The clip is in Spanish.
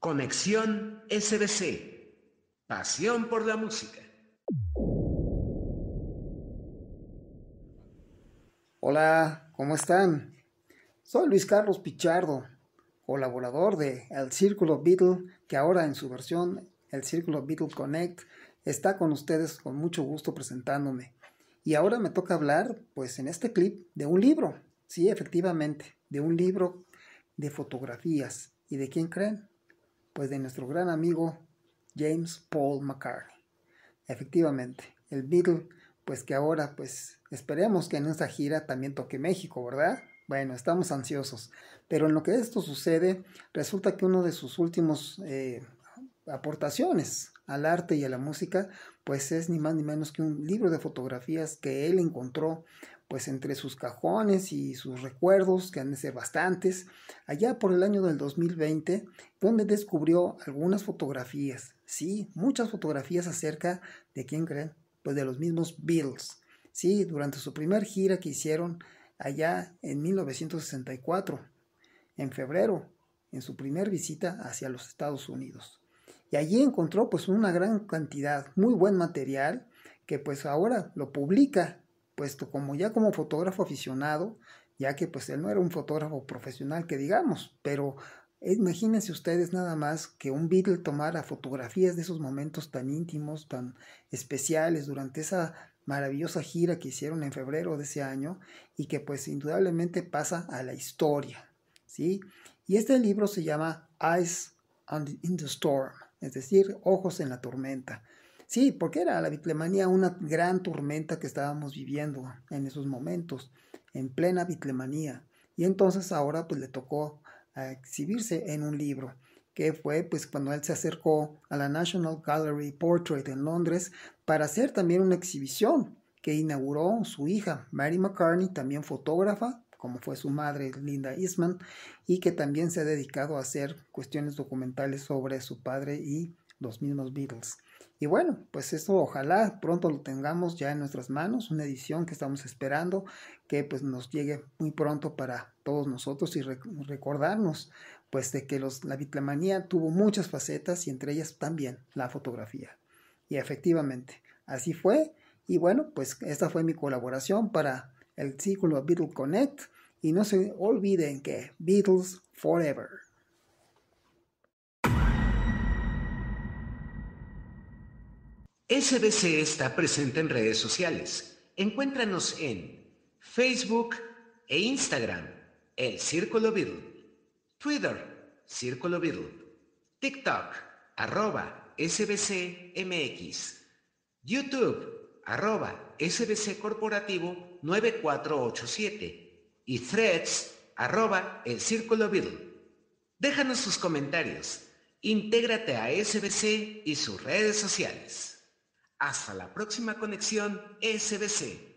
Conexión SBC. Pasión por la música. Hola, ¿cómo están? Soy Luis Carlos Pichardo, colaborador de El Círculo Beatle, que ahora en su versión El Círculo Beatle Connect está con ustedes con mucho gusto presentándome. Y ahora me toca hablar, pues en este clip, de un libro. Sí, efectivamente, de un libro de fotografías. ¿Y de quién creen? pues de nuestro gran amigo James Paul McCartney. Efectivamente, el Beatle, pues que ahora, pues esperemos que en esta gira también toque México, ¿verdad? Bueno, estamos ansiosos. Pero en lo que esto sucede, resulta que uno de sus últimos eh, aportaciones al arte y a la música, pues es ni más ni menos que un libro de fotografías que él encontró pues entre sus cajones y sus recuerdos, que han de ser bastantes, allá por el año del 2020, donde descubrió algunas fotografías, sí, muchas fotografías acerca de quién creen, pues de los mismos Beatles, sí, durante su primer gira que hicieron allá en 1964, en febrero, en su primer visita hacia los Estados Unidos. Y allí encontró pues una gran cantidad, muy buen material, que pues ahora lo publica, puesto como ya como fotógrafo aficionado, ya que pues él no era un fotógrafo profesional que digamos, pero eh, imagínense ustedes nada más que un Beatle tomara fotografías de esos momentos tan íntimos, tan especiales durante esa maravillosa gira que hicieron en febrero de ese año y que pues indudablemente pasa a la historia, ¿sí? Y este libro se llama Eyes in the Storm es decir, ojos en la tormenta. Sí, porque era la bitlemanía una gran tormenta que estábamos viviendo en esos momentos, en plena bitlemanía. Y entonces ahora pues le tocó ah, exhibirse en un libro, que fue pues cuando él se acercó a la National Gallery Portrait en Londres para hacer también una exhibición que inauguró su hija, Mary McCartney, también fotógrafa como fue su madre Linda Eastman, y que también se ha dedicado a hacer cuestiones documentales sobre su padre y los mismos Beatles. Y bueno, pues eso ojalá pronto lo tengamos ya en nuestras manos, una edición que estamos esperando que pues nos llegue muy pronto para todos nosotros y recordarnos pues de que los, la bitlemanía tuvo muchas facetas y entre ellas también la fotografía. Y efectivamente, así fue. Y bueno, pues esta fue mi colaboración para el círculo Beatle Connect y no se olviden que Beatles Forever. SBC está presente en redes sociales. Encuéntranos en Facebook e Instagram, El Círculo Beetle, Twitter, Círculo Beetle, TikTok, arroba SBCMX, YouTube, arroba SBC Corporativo 9487 y threads arroba el Círculo Déjanos sus comentarios, intégrate a SBC y sus redes sociales. Hasta la próxima conexión SBC.